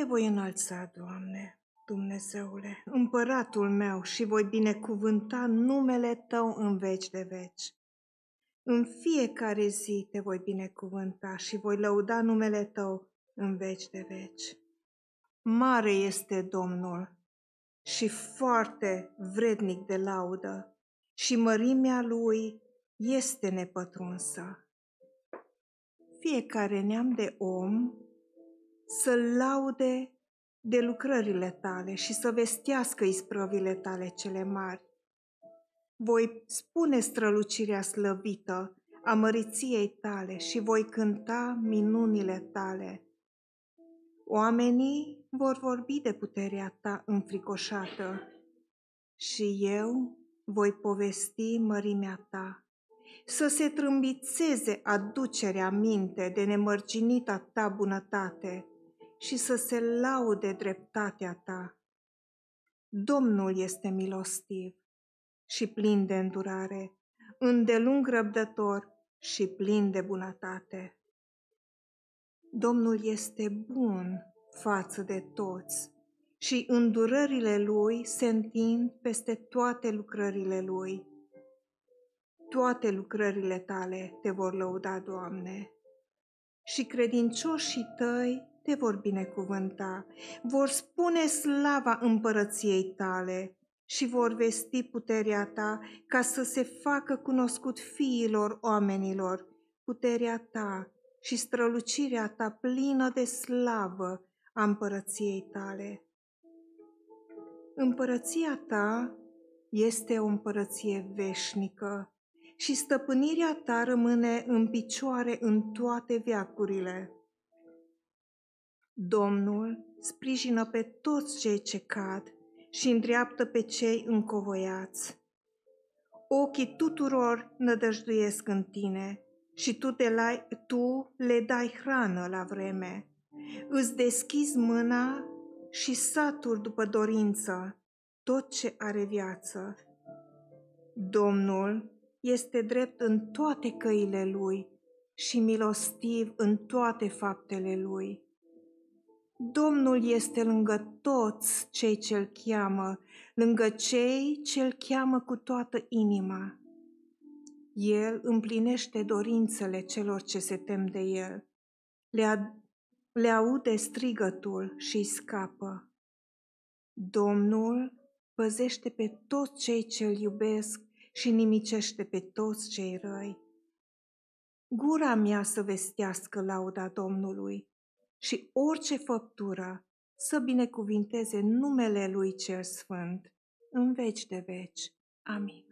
Te voi înalța, Doamne, Dumnezeule, împăratul meu și voi binecuvânta numele Tău în veci de veci. În fiecare zi te voi binecuvânta și voi lăuda numele Tău în veci de veci. Mare este Domnul și foarte vrednic de laudă și mărimea Lui este nepătrunsă. Fiecare neam de om să laude de lucrările tale și să vestească isprăvile tale cele mari. Voi spune strălucirea slăvită a măriției tale și voi cânta minunile tale. Oamenii vor vorbi de puterea ta înfricoșată și eu voi povesti mărimea ta. Să se trâmbițeze aducerea minte de nemărginita ta bunătate – și să se laude dreptatea ta. Domnul este milostiv și plin de îndurare, îndelung răbdător și plin de bunătate. Domnul este bun față de toți și îndurările lui se întind peste toate lucrările lui. Toate lucrările tale te vor lăuda, Doamne, și credincioșii tăi te vor binecuvânta, vor spune slava împărăției tale și vor vesti puterea ta ca să se facă cunoscut fiilor oamenilor, puterea ta și strălucirea ta plină de slavă a împărăției tale. Împărăția ta este o împărăție veșnică și stăpânirea ta rămâne în picioare în toate veacurile. Domnul sprijină pe toți cei ce cad și îndreaptă pe cei încovoiați. Ochii tuturor nădăjduiesc în tine și tu, te lai, tu le dai hrană la vreme. Îți deschizi mâna și saturi după dorință tot ce are viață. Domnul este drept în toate căile lui și milostiv în toate faptele lui. Domnul este lângă toți cei ce-L cheamă, lângă cei ce-L cheamă cu toată inima. El împlinește dorințele celor ce se tem de El, le, ad- le aude strigătul și îi scapă. Domnul păzește pe toți cei ce-L iubesc și nimicește pe toți cei răi. Gura mea să vestească lauda Domnului și orice făptură să binecuvinteze numele Lui Cel Sfânt în veci de veci. Amin.